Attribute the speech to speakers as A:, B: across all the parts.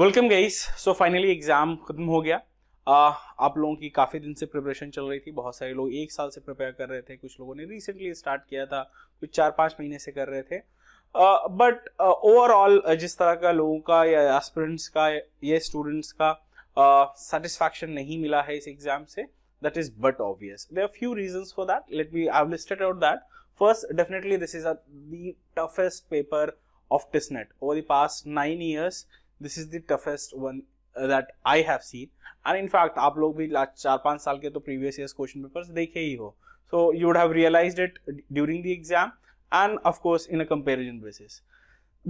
A: Welcome guys so finally exam खत्म हो गया आ, आप लोगों की काफ़ी दिन से प्रिपरेशन चल रही थी बहुत सारे लोग एक साल से प्रिपेयर कर रहे थे कुछ लोगों ने रिसेंटली स्टार्ट किया था कुछ चार पाँच महीने से कर रहे थे बट uh, ओवरऑल uh, जिस तरह का लोगों का या एस्पिरेंट्स का या स्टूडेंट्स का सेटिस्फैक्शन uh, नहीं मिला है इस एग्जाम से that is but obvious there are few reason for that let me I listed out that first definitely this is the toughest paper of TISNET over the past nine years. This is the toughest one that I have seen and in fact आप लोग भी last चार पाँच साल के तो previous year question papers देखे ही हो so you would have realise it during the exam and of course in a comparison basis.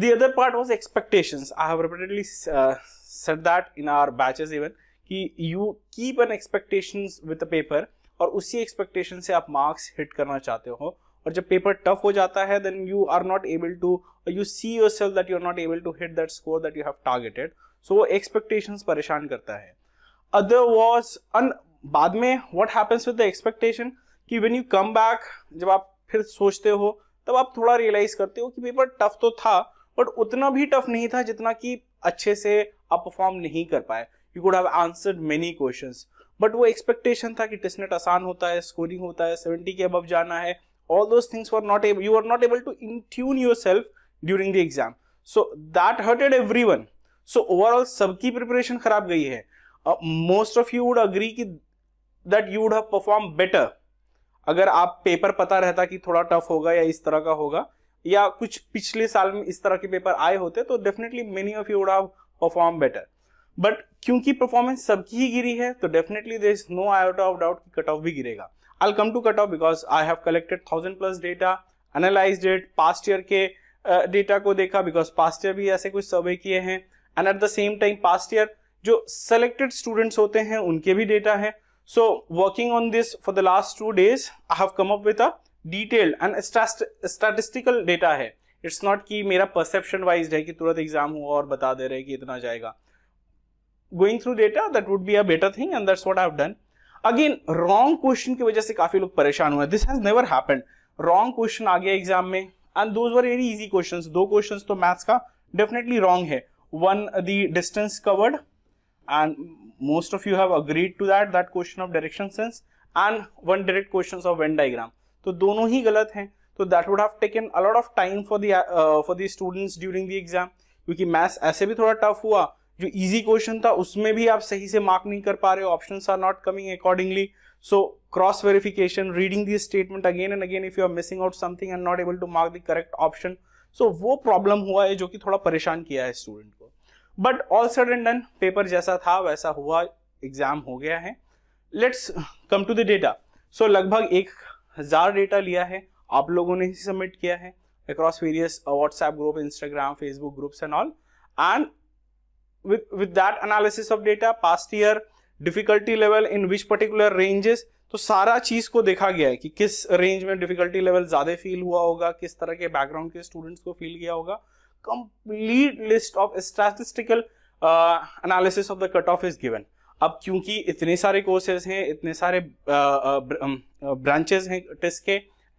A: The other part was expectations. I have repeatedly uh, said that in our batches even कि you keep an expectations with the paper और उसी expectation से आप marks hit करना चाहते हो और जब पेपर टफ हो जाता है then you are not able to you see yourself that you are not able to hit that score that you have targeted so वो एक्सपेक्टेशन परेशान करता है अदर वॉज अन बाद में what happens with the expectation कि when you come back जब आप फिर सोचते हो तब आप थोड़ा रियलाइज करते हो कि पेपर टफ तो था बट उतना भी टफ नहीं था जितना कि अच्छे से आप परफॉर्म नहीं कर पाए you could have answered many questions but वो एक्सपेक्टेशन था कि टेस्टनेट आसान होता है स्कोरिंग होता है सेवेंटी के अबव जाना है all those things were not able you were not able to in tune yourself during the exam so that hurted everyone so overall सबकी preparation खराब गई है most of you would agree कि that you would have perform better अगर आप paper पता रहता कि थोड़ा टफ होगा या इस तरह का होगा या कुछ पिछले साल में इस तरह के पेपर आए होते तो definitely many of you would have perform better but क्योंकि परफॉर्मेंस सबकी ही गिरी है तो definitely there is no out of doubt cut off भी गिरेगा I come to cut off because I have collected thousand plus data analyze that past year के data uh, को देखा बिकॉज पास्ट ईयर भी ऐसे कुछ सर्वे किए हैं and at the same time past year जो सेलेक्टेड स्टूडेंट्स होते हैं उनके भी डेटा है so working on this for the last two days I have come up with a detailed and statistical data है इट्स नॉट कि मेरा perception wise है कि तुरंत एग्जाम हुआ और बता दे रहे कि इतना जाएगा going through data that would be a better thing and that's what I've done. Again, wrong question की वजह से काफी लोग परेशान हुए this has never happened wrong question आ गया एग्जाम में and those were very easy questions दो क्वेश्चंस तो मैथ्स का डेफिनेटली रॉन्ग है one the distance covered and most of you have agreed to that that question of direction sense and one direct questions of Venn diagram तो दोनों ही गलत हैं तो that would have taken a lot of time for the for the students during the exam क्योंकि maths ऐसे भी थोड़ा टफ हुआ जो इजी क्वेश्चन था उसमें भी आप सही से मार्क नहीं कर पा रहे हो option are not coming accordingly so cross verification reading this statement again and again if you are missing out something and not able to mark the correct option so वो प्रॉब्लम हुआ है जो कि थोड़ा परेशान किया है स्टूडेंट को but all sudden done paper जैसा था वैसा हुआ एग्जाम हो गया है let's come to the data so लगभग एक हजार डेटा लिया है आप लोगों ने ही सबमिट किया है across various WhatsApp group Instagram Facebook groups and all and with with that analysis of data past year difficulty level in which particular ranges तो सारा चीज को देखा गया है कि किस रेंज में डिफिकल्टी लेवल ज्यादा फील हुआ होगा किस तरह के बैकग्राउंड के स्टूडेंट्स को फील किया होगा complete list of statistical analysis of the cut off is given अब क्योंकि इतने सारे कोर्सेज हैं इतने सारे branches uh, uh, um, uh, हैं टेस्ट के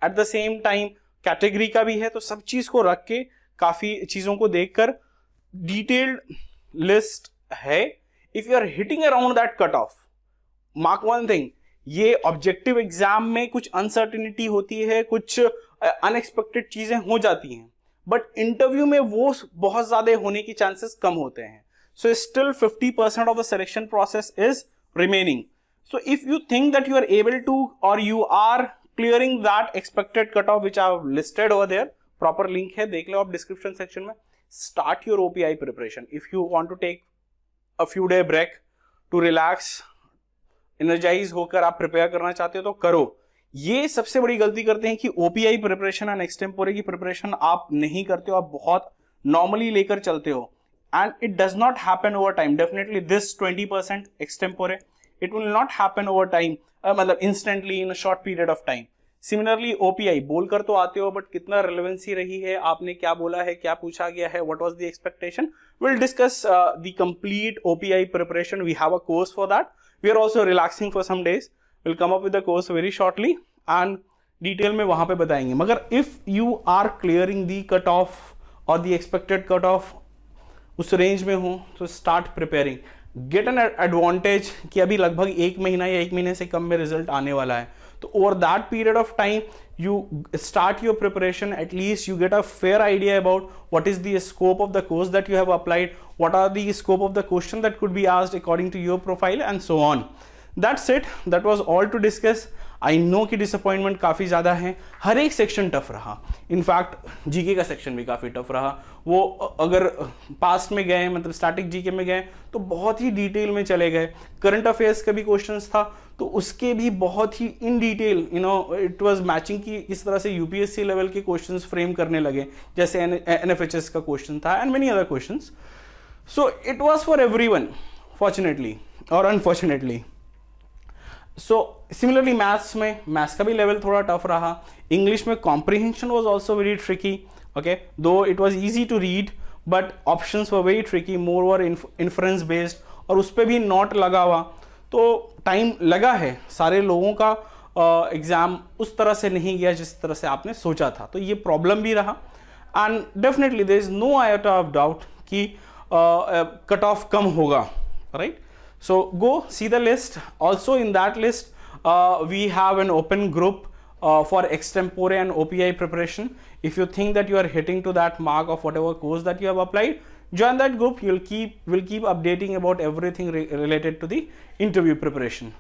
A: at the same time category का भी है तो सब चीज को रख के काफी चीजों को देखकर डिटेल्ड लिस्ट है if you are hitting around that cut off mark one thing ये ऑब्जेक्टिव एग्जाम में कुछ अनसर्टिनिटी होती है कुछ अनएक्सपेक्टेड चीजें हो जाती हैं बट इंटरव्यू में वो बहुत ज्यादा होने के चांसेस कम होते हैं so still 50% percent of the selection process is remaining so if you think that you are able to और you are clearing that expected cut off which are listed over there proper link है देख लो आप description section में start your OPI preparation. If you want to take a few day break to relax, energize होकर आप prepare करना चाहते हो तो करो ये सबसे बड़ी गलती करते हैं कि ओपीआई प्रिपरेशन एंड एक्सटेम्पोरे की प्रिपरेशन आप नहीं करते हो आप बहुत नॉर्मली लेकर चलते हो and it does not happen over time definitely this twenty percent extempore it will not happen over time मतलब instantly in a short period of time similarly OPI बोलकर तो आते हो बट कितना रेलिवेंसी रही है आपने क्या बोला है क्या पूछा गया है what was the expectation will discuss the complete OPI preparation we have a course for that we are also relaxing for some days will come up with course very shortly and detail में वहां पे बताएंगे मगर if you are clearing the cut off और the expected cut off उस range में हो तो start preparing get an advantage कि अभी लगभग एक महीना या एक महीने से कम में रिजल्ट आने वाला है over that period of time you start your preparation at least you get a fair idea about what is the scope of the course that you have applied what are the scope of the question that could be asked according to your profile and so on that's it that was all to discuss I know कि disappointment काफ़ी ज़्यादा है हर एक section tough रहा in fact GK का section भी काफ़ी टफ रहा वो अगर पास्ट में गए मतलब स्टैटिक जीके में गए तो बहुत ही डिटेल में चले गए करंट अफेयर्स का भी क्वेश्चन था तो उसके भी बहुत ही in detail you know it was matching की किस तरह से यूपीएससी लेवल के क्वेश्चन फ्रेम करने लगे जैसे एन एफ एच एस का क्वेश्चन था and many other question so it was for every one fortunately और अनफॉर्चुनेटली सो सिमिलरली मैथ्स में मैथ्स का भी लेवल थोड़ा टफ रहा इंग्लिश में comprehension was also very tricky okay दो it was easy to read but option were very tricky moreover inference based और उस पर भी नॉट लगा हुआ तो टाइम लगा है सारे लोगों का एग्ज़ाम उस तरह से नहीं गया जिस तरह से आपने सोचा था तो ये प्रॉब्लम भी रहा and definitely there is no eye of doubt कि कट uh, ऑफ कम होगा right right? So go see the list. Also in that list, uh, we have an open group uh, for extempore and OPI preparation. If you think that you are hitting to that mark of whatever course that you have applied, join that group. You'll keep will keep updating about everything re related to the interview preparation.